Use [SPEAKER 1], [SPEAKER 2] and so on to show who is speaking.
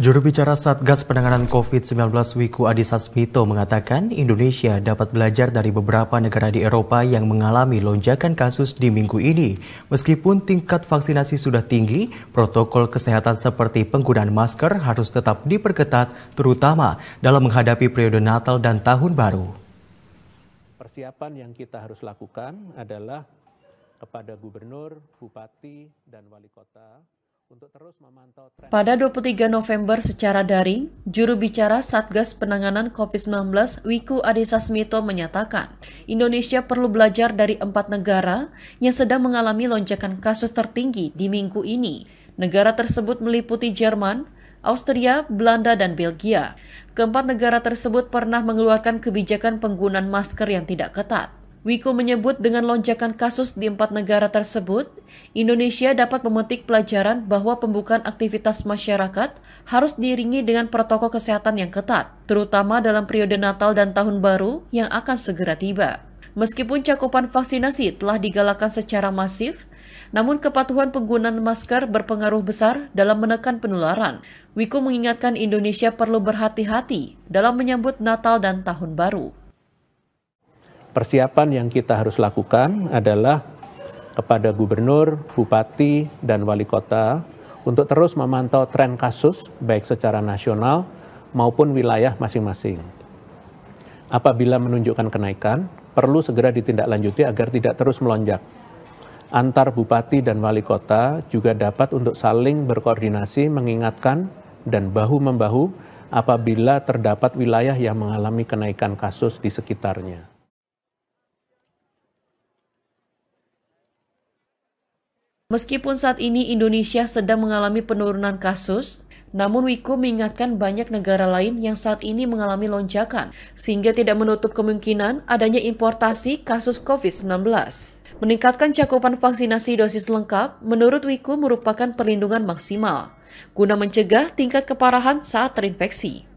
[SPEAKER 1] Juru bicara Satgas Penanganan COVID-19 Wiku Adhisa Smito mengatakan Indonesia dapat belajar dari beberapa negara di Eropa yang mengalami lonjakan kasus di minggu ini. Meskipun tingkat vaksinasi sudah tinggi, protokol kesehatan seperti penggunaan masker harus tetap diperketat terutama dalam menghadapi periode Natal dan Tahun Baru.
[SPEAKER 2] Persiapan yang kita harus lakukan adalah kepada gubernur, bupati, dan wali kota
[SPEAKER 3] pada 23 November secara daring, juru bicara Satgas Penanganan COVID-19 Wiku Adhisa Smito menyatakan, Indonesia perlu belajar dari empat negara yang sedang mengalami lonjakan kasus tertinggi di minggu ini. Negara tersebut meliputi Jerman, Austria, Belanda, dan Belgia. Keempat negara tersebut pernah mengeluarkan kebijakan penggunaan masker yang tidak ketat. Wiko menyebut dengan lonjakan kasus di empat negara tersebut, Indonesia dapat memetik pelajaran bahwa pembukaan aktivitas masyarakat harus diiringi dengan protokol kesehatan yang ketat, terutama dalam periode Natal dan Tahun Baru yang akan segera tiba. Meskipun cakupan vaksinasi telah digalakkan secara masif, namun kepatuhan penggunaan masker berpengaruh besar dalam menekan penularan. Wiko mengingatkan Indonesia perlu berhati-hati dalam menyambut Natal dan Tahun Baru
[SPEAKER 2] persiapan yang kita harus lakukan adalah kepada gubernur, bupati, dan wali kota untuk terus memantau tren kasus baik secara nasional maupun wilayah masing-masing. Apabila menunjukkan kenaikan, perlu segera ditindaklanjuti agar tidak terus melonjak. Antar bupati dan wali kota juga dapat untuk saling berkoordinasi mengingatkan dan bahu-membahu apabila terdapat wilayah yang mengalami kenaikan kasus di sekitarnya.
[SPEAKER 3] Meskipun saat ini Indonesia sedang mengalami penurunan kasus, namun Wiku mengingatkan banyak negara lain yang saat ini mengalami lonjakan, sehingga tidak menutup kemungkinan adanya importasi kasus COVID-19. Meningkatkan cakupan vaksinasi dosis lengkap menurut Wiku merupakan perlindungan maksimal, guna mencegah tingkat keparahan saat terinfeksi.